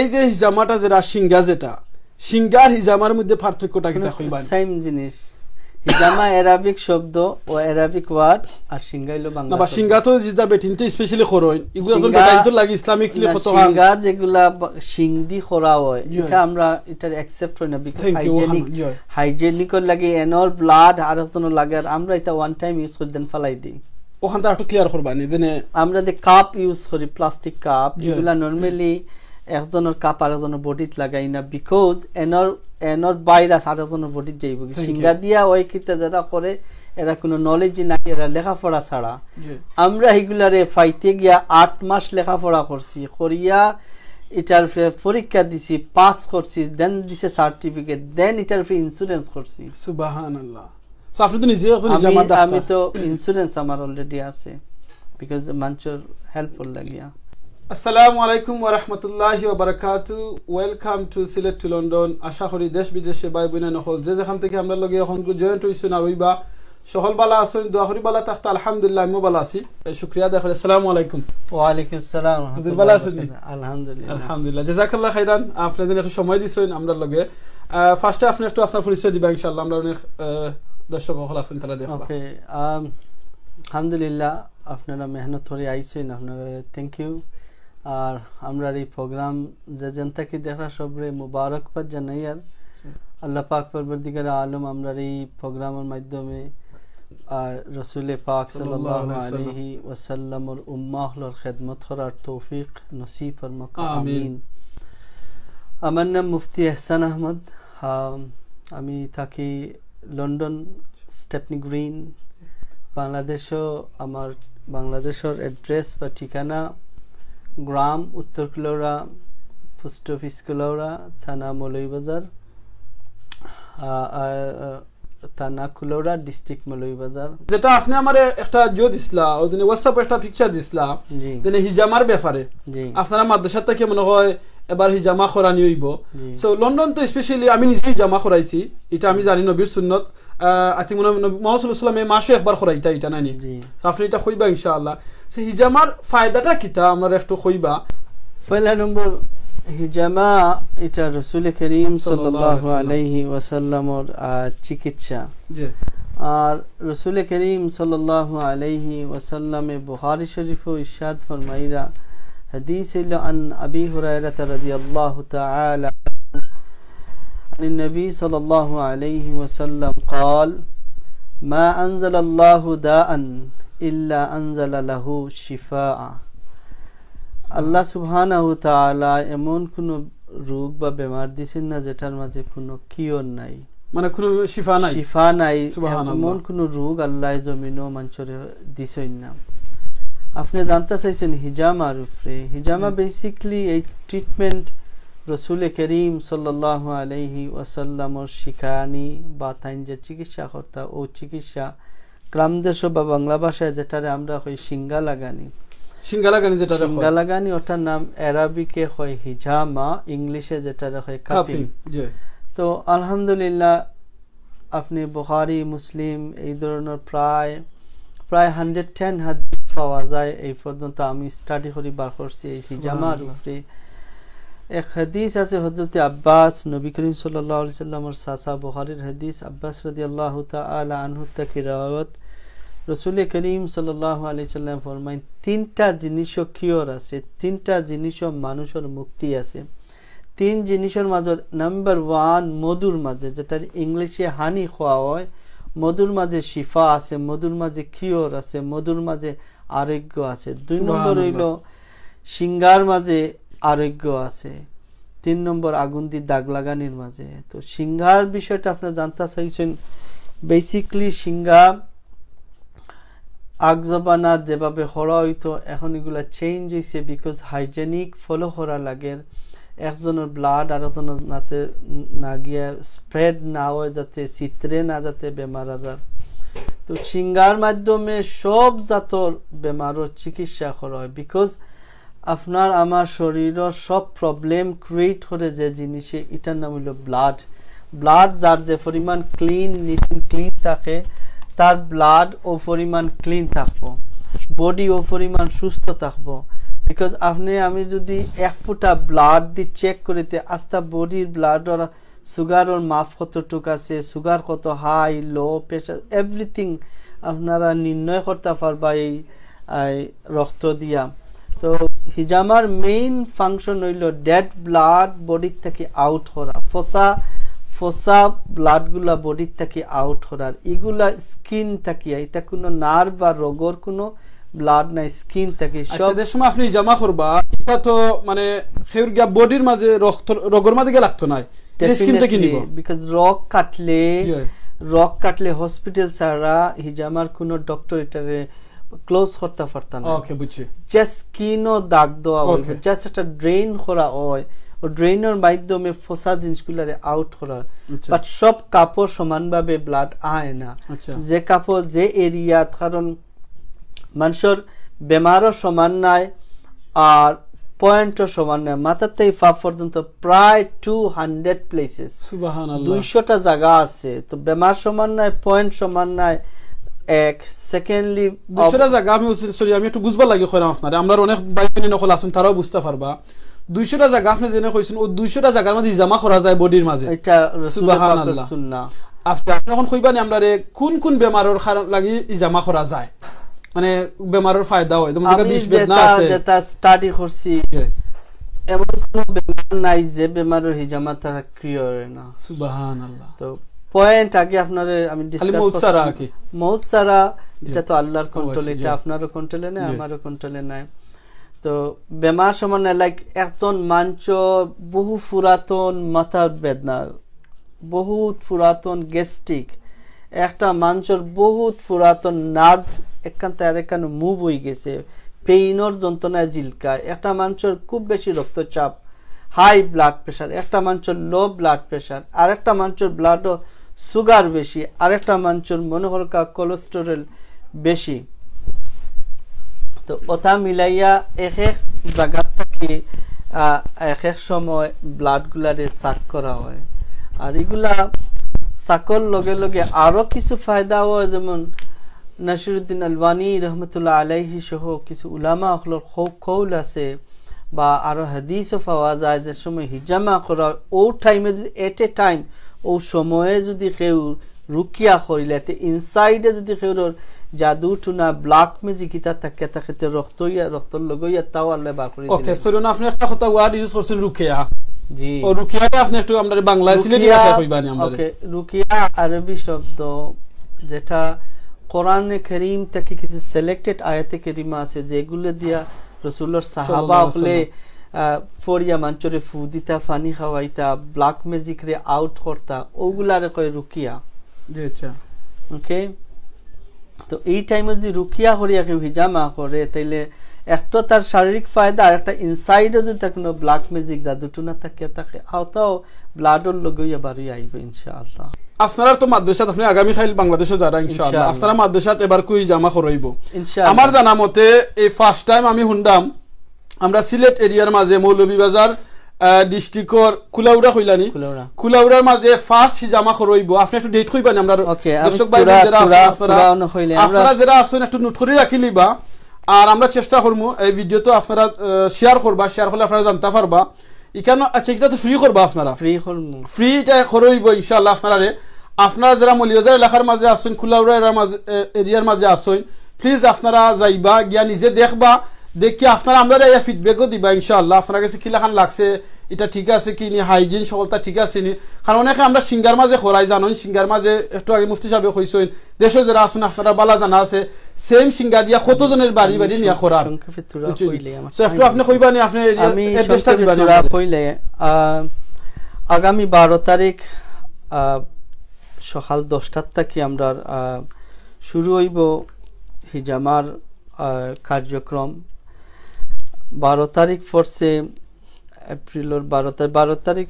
এই যে হিজামাটা যেটা সিঙ্গা যেটা সিঙ্গার হিজামার মধ্যে পার্থক্যটা কিন্তু সেম জিনিস হিজামা অ্যারাবিক শব্দ ও ওয়ার্ড আর সিঙ্গাইলো বাংলা বা সিঙ্গা তো যেটা বেটিনতে স্পেশালি এগুলা তো তো লাগে ইসলামিক লি কত সিঙ্গা যেগুলা সিংদি খরা হয় এটা আমরা এটা অ্যাকসেপ্ট হয় না বিকজ হাইজেনিক হাইজেনিক লাগে এনর ব্লাড আর লাগে আর আমরা এটা ওয়ান টাইম ইউজ করে দেন ফলাই দিই ওখান একটু ক্লিয়ার করবা নি দেনে আমরা যে কাপ ইউজ করি প্লাস্টিক কাপ যেগুলা নরমালি একজনের কাপ আর একজনের বডিত লাগাই না বিকজ এনর এনর ভাইরাস আর একজনের বডিত যাইব সিঙ্গা দিয়া ওই ক্ষেত্রে যারা করে এরা কোনো নলেজই নাই এরা লেখাপড়া ছাড়া আমরা এগুলারে ফাইতে গিয়া আট মাস লেখাপড়া করছি করিয়া এটার পরীক্ষা দিছি পাস করছি দেন দিছে সার্টিফিকেট দেন এটার ফি ইন্স্যুরেন্স করছি সুবহানাল্লাহ আমি তো ইন্স্যুরেন্স আমার অলরেডি আছে বিকজ মানুষের হেল্পফুল লাগিয়া আসসালামু আলাইকুম ওরহমতুল্লাহ বারাকাতু welcome to Sylhet to London আশা করি দেশ বিদেশে বাই বইনা নহল যে যেখান থেকে আমরা লগে এখন জয়েন্ট হয়েছেন আর ওইবা সহল বালা আছেন দোয়া করি বালা তাহতা আলহামদুলিল্লাহ আমিও বালা আছি শুক্রিয়া দেখো আসসালামু আলাইকুম ওয়ালাইকুম সালাম হুজুর বালা আছেন আলহামদুলিল্লাহ আলহামদুলিল্লাহ জাজাকাল্লাহ খাইরান আপনাদের একটু সময় দিছেন আমরা লগে ফার্স্টে আপনি একটু আপনার পরিচয় দিবা ইনশাআল্লাহ আমরা অনেক দর্শক সকল আছেন তারা দেখবা ওকে আলহামদুলিল্লাহ আপনারা মেহনত করে আইছেন আপনারা থ্যাংক ইউ আর আমরা এই প্রোগ্রাম যে যেন থাকি দেখা সবরে মুবারকবাদ জানাই আর আল্লাহ পাক পরবর্তীকার আলম আমরা এই প্রোগ্রামের মাধ্যমে আর রসুলে পাক সাল্লাল্লাহু আলাইহি ওয়াসাল্লামর উম্মাহলর খেদমত করার তৌফিক নসিব ফরমাক আমিন আমার নাম মুফতি এহসান আহমদ আমি থাকি লন্ডন স্টেপনি গ্রিন বাংলাদেশও আমার বাংলাদেশের অ্যাড্রেস বা ঠিকানা গ্রাম উত্তর কুলাউড়া পোস্ট অফিস কুলাউড়া থানা মৌলভীবাজার থানা কুলাউড়া ডিস্ট্রিক্ট মৌলভীবাজার যেটা আপনি আমার একটা জিও ইয়ে দিছিলা ওই দিনে হোয়াটসঅ্যাপে একটা পিকচার দিছিলা দিনে হিজামার ব্যাপারে আপনারা মাদ্রাসা থেকে মনে হয় এবার হিজামা খরানি হইব সো লন্ডন তো স্পেশালি আমি নিজেই হিজামা খরাইছি এটা আমি জানি নবীর সুন্নত আতি মনে এই মাসে একবার খরাইতা নানি আপনি এটা খইবা ইনশাআল্লাহ সে হিজামার ফায়দাটা কিতা আমরা একটু খইবা পয়লা নম্বর হিজামা এটা রসুল করিম সাল্লাল্লাহু আলাইহি ওয়াসাল্লামর চিকিৎসা আর রসুল করিম সাল্লাল্লাহু আলাইহি ওয়াসাল্লামে বুখারী শরীফে ইরশাদ ফরমাইরা হাদিস আন আবি হুরায়রা রাদিয়াল্লাহু তাআলা النبي صلى الله عليه وسلم قال ما أنزل الله داء إلا أنزل له شفاء আল্লাহ সুবহানাহু তাআলা এমন কোন রোগ বা বেমার দিছেন না যেটার মাঝে কোনো কিওর নাই মানে কোনো শিফা নাই শিফা নাই এমন কোন রোগ আল্লাহ জমিন ও মানুষের দিছেন না আপনি জানতে চাইছেন হিজামার উপরে হিজামা বেসিকলি এই ট্রিটমেন্ট রসুল করিম সাল্লি আলহি শিখানি বা তাইন যে চিকিৎসা কর্তা ও চিকিৎসা গ্রাম দেশ বা বাংলা ভাষায় যেটারে আমরা হই সিঙ্গা লাগানি তো আলহামদুলিল্লাহ আপনি এই টেন যায় এই আমি স্টাডি করি বার করছি এই হিজামার উপরে এক হাদিস আছে হজরত আব্বাস নবী করিম সাল্লামের সাসা বহারের হদিস আব্বাস রদি আল্লাহ তালা আনহু রাওয়াত রসুল করিম আলি সাল্লাম ফরমাই তিনটা জিনিসও কিয়র আছে তিনটা জিনিসও মানুষের মুক্তি আছে তিন জিনিসের মাঝে নাম্বার ওয়ান মধুর মাঝে যেটার ইংলিশে হানি খোয়া হয় মধুর মাঝে শিফা আছে মধুর মাঝে কিওর আছে মধুর মাঝে আরোগ্য আছে দুই নম্বর হইল সিঙ্গার মাঝে আরোগ্য আছে তিন নম্বর আগুন দিয়ে দাগ লাগানির মাঝে তো সিংহার বিষয়টা আপনার জানতে চাইছেন বেসিকলি সিংহা আগজবানা যেভাবে হরা হইত এখন এগুলা চেঞ্জ হয়েছে বিকজ হাইজেনিক ফলো হরা লাগে একজনের ব্লাড আর একজনের নাতে না গিয়ে স্প্রেড না হয় যাতে চিত্রে না যাতে বেমার আজার তো সিঙ্গার মাধ্যমে সব জাতর বেমারও চিকিৎসা করা হয় বিকজ আপনার আমার শরীরের সব প্রবলেম ক্রিয়েট করে যে জিনিসে এটার নাম হলো ব্লাড ব্লাড যার যে পরিমাণ ক্লিন ক্লিন থাকে তার ব্লাড ও পরিমাণ ক্লিন থাকবো বডি ও পরিমাণ সুস্থ থাকবো বিকজ আপনি আমি যদি এক ফুটা ব্লাড দি চেক করিতে আস্তা বডির ব্লাডর সুগারের মাপ কতটুক আছে সুগার কত হাই লো প্রেশার এভরিথিং আপনারা নির্ণয় করতে পারবা এই রক্ত দিয়া তো হিজামার মেইন ফাংশন হইল ডেড ব্লাড বডির থেকে আউট হওয়া ফসা ফসা ব্লাডগুলা বডির থেকে আউট হওয়ার এগুলা স্কিন থাকি এটা কোনো নার্ভ বা রোগর কোনো ব্লাড নাই স্কিন থাকি আচ্ছা, সব সময় আপনি জমা করবা এটা তো মানে খেউর গিয়া বডির মাঝে রক্ত রোগর মাঝে গিয়া লাগতো নাই স্কিন থেকে নিব বিকজ রক কাটলে রক কাটলে হসপিটাল ছাড়া হিজামার কোনো ডক্টর এটারে ক্লোজ করতে পারতাম ওকে বুঝছি জাস্ট কিনো দাগ দেওয়া ওকে জাস্ট একটা ড্রেন করা হয় ও ড্রেনের মাধ্যমে ফোসা জিনিসগুলারে আউট করা বাট আচ্ছা। সব কাপড় সমানভাবে ব্লাড আয় না আচ্ছা। যে কাপড় যে এরিয়া কারণ মানুষের বেমারও সমান নাই আর পয়েন্টও সমান নাই মাথার থেকে ফা পর্যন্ত প্রায় টু হান্ড্রেড প্লেসেস দুইশোটা জায়গা আছে তো বেমার সমান নাই পয়েন্ট সমান নাই এক সেকেন্ডলি দুসরা জায়গা আমি সরি আমি একটু বুঝবার লাগি কইলাম আপনারে আমরা অনেক বাইবেনি নকল আছেন তারাও বুঝতে পারবা দুইশোটা জায়গা আপনি জেনে কইছেন ও দুইশোটা জায়গার মাঝে জমা করা যায় বডির মাঝে সুবহানাল্লাহ আপনি এখন কইবা নি আমরা কোন কোন বেমারের লাগি জামা করা যায় মানে বেমারের ফায়দা হয় তোমার বিষ বেদনা আছে যেটা স্টাডি করছি এমন কোন বেমার নাই যে বেমারের হিজামা তারা ক্রিয় হয় না সুবহানাল্লাহ তো পয়েন্ট আগে আপনাদের আমি মৌত সারা এটা তো আল্লাহর কন্ট্রোল এটা আপনারও কন্ট্রোলে নেই আমারও কন্ট্রোলে নাই তো বেমার সমান লাইক একজন মাঞ্চ বহু পুরাতন মাথার বেদনা বহুত পুরাতন গ্যাস্ট্রিক একটা মাঞ্চর বহুত পুরাতন নার্ভ এখান তার এখান মুভ হয়ে গেছে পেইনর যন্ত্রণায় জিলকা একটা মাঞ্চর খুব বেশি রক্তচাপ হাই ব্লাড প্রেশার একটা মাঞ্চর লো ব্লাড প্রেশার আর একটা মাঞ্চর ব্লাডও সুগার বেশি আরেকটা মানুষের মনে হরকা কোলেস্টেরল বেশি তো ওটা মিলাইয়া এক এক জায়গার থেকে এক এক সময় ব্লাডগুলারে সাক করা হয় আর এগুলা সাকর লগে লগে আরও কিছু ফায়দা হয় যেমন নাসিরুদ্দিন আলবানি রহমতুল্লাহ আলাইহি সহ কিছু উলামা হলর খৌল আছে বা আরও হাদিসও পাওয়া যায় যে সময় হিজামা করা ও টাইমে যদি এট এ টাইম ও সময়ে যদি কেউ রুকিয়া করিলেতে ইনসাইডে যদি কেউ জাদু টুনা ব্লাক মেজি ইতা থাকে তাকে রক্ত ইয়া রক্ত লগাইয়া তাও আল্লাহ বা করি ওকে সরি না আপনি একটা কথা ওয়ার্ড ইউজ করছেন রুকিয়া জি ও রুকিয়াটা আপনি একটু আমাদের বাংলা সিলেটি ভাষায় নি আমরা ওকে রুকিয়া আরবি শব্দ যেটা কোরআন কারীম থেকে কিছু সিলেক্টেড আয়াতে কারীমা আছে যেগুলো দিয়া রাসূলুল্লাহ সাহাবা বলে ফরিয়া মাঞ্চরে ফু দিতা ফানি খাওয়াইতা ব্ল্যাক ম্যাজিক রে আউট করতা ওগুলারে কয় রুকিয়া আচ্ছা ওকে তো এই টাইমে যদি রুকিয়া হরিয়া কেউ হিজামা করে তাইলে একটা তার শারীরিক ফায়দা আর একটা ইনসাইডে যদি তার কোনো ব্ল্যাক ম্যাজিক দুটো না থাকে তাকে আওতাও ব্লাডর লগে বাড়ি আইব ইনশাআল্লাহ আপনারা তো মাদ্রাসাত আপনি আগামী খাইল বাংলাদেশে যারা ইনশাআল্লাহ আপনারা মাদ্রাসাত এবার কুই জামা করইব আমার জানা মতে এই ফার্স্ট টাইম আমি শুনলাম আমরা সিলেট এরিয়ার মাঝে মৌলভীবাজার ডিস্ট্রিক্টর কুলাউড়া কইলানি কুলাউড়ার মাঝে ফার্স্ট খরইব আপনি একটু ডেট কইবানি আমরা দর্শক ভাই যারা আপনারা যারা আছেন একটু নোট করে রাখিলিবা আর আমরা চেষ্টা করবো এই ভিডিও আপনারা শেয়ার করবা শেয়ার করলে আপনারা জানতে পারবা ইখানে আচ্ছা এটা তো ফ্রি করবা আপনারা ফ্রি ফ্রি এটা খরইব ইনশাআল্লাহ আপনারা আপনারা যারা মলিবাজার এলাকার মাঝে কুলাউড়া এরিয়ার মাঝে প্লিজ আপনারা যাইবা গিয়া নিজে দেখবা দেখি আপনারা আমরা এই ফিডব্যাকও দিবা ইনশাআল্লাহ আপনার কাছে কিলাখান লাগছে এটা ঠিক আছে কি নি হাইজিন সকলটা ঠিক আছে নি কারণ অনেকে আমরা সিঙ্গার মাঝে হরাই জানো সিঙ্গার মাঝে একটু আগে মুফতি সাহেব হয়েছেন দেশে যারা আসুন আপনারা বালা জানা আছে সেম সিঙ্গা দিয়া কতজনের বাড়ি বাড়ি নিয়ে খরার একটু আপনি কইবা নি আপনি অ্যাড্রেসটা দিবা না কইলে আগামী বারো তারিখ সকাল দশটার থেকে আমরা শুরু হইব হিজামার কার্যক্রম বারো তারিখ পড়ছে এপ্রিলের বারো তারিখ বারো তারিখ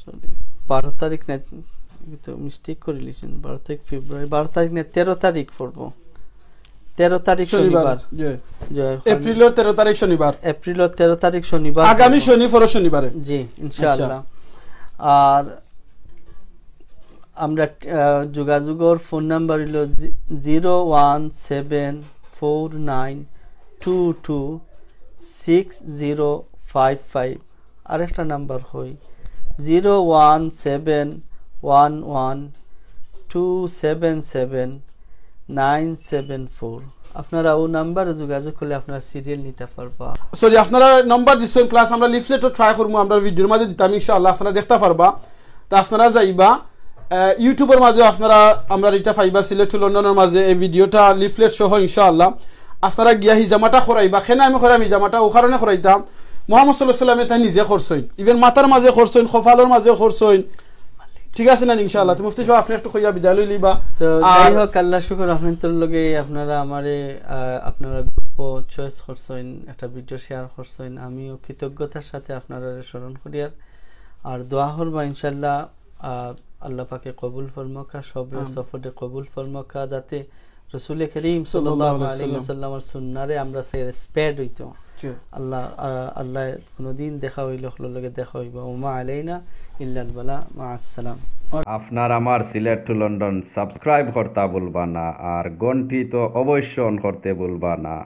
সরি বারো তারিখ না তো মিস্টেক করে লিখছেন বারো তারিখ ফেব্রুয়ারি বারো তারিখ না তেরো তারিখ পড়বো তেরো তারিখ শনিবার এপ্রিলের তেরো তারিখ শনিবার এপ্রিলের তেরো তারিখ শনিবার আগামী শনি ফর শনিবারে জি ইনশাআল্লাহ আর আমরা যোগাযোগের ফোন নাম্বার হলো zero one seven four nine two two six zero five five আরেকটা নাম্বার হই zero one seven one one two seven seven nine seven four আপনারা ও নাম্বার যোগাযোগ করলে আপনারা সিরিয়াল নিতে পারবা সরি আপনারা নাম্বার দিচ্ছেন প্লাস আমরা লিফলেটও ট্রাই করবো আমরা ভিডিওর মাঝে দিতাম ইনশাআল্লাহ আপনারা দেখতে পারবা তা আপনারা যাইবা ইউটিউবের মাঝে আপনারা আমরা এটা ফাইবা সিলেট লন্ডনের মাঝে এই ভিডিওটা লিফলেট সহ ইনশাআল্লাহ আপনারা গিয়া হিজামাটা বা খেনে আমি খরাম হিজামাটা ও কারণে খরাইতাম মোহাম্মদ সাল্লাহ সাল্লামে তাই নিজে খরচইন ইভেন মাতার মাঝে খরচইন খফালোর মাঝে খরচইন ঠিক আছে না ইনশাআল্লাহ মুফতি সাহেব আপনি একটু কইয়া বিদায় লইলিবা তো যাই হোক আল্লাহ শুকর লগে আপনারা আমারে আপনারা গ্রুপ চয়েস করছেন একটা ভিডিও শেয়ার করছেন আমিও কৃতজ্ঞতার সাথে আপনারা স্মরণ করি আর দোয়া করবা ইনশাআল্লাহ আল্লাহ পাকে কবুল ফরমাকা সবর সফরে কবুল ফরমাকা যাতে রসুল করিম সাল্লামের সুন্নারে আমরা সে আল্লাহ আল্লাহ কোনোদিন দেখা হইল লগে দেখা হইব ওমা আলাইনা ইল্লাল বালা মা আসসালাম আপনার আমার সিলেট টু লন্ডন সাবস্ক্রাইব করতে বলবা না আর ঘন্টি তো অবশ্যই করতে বলবা না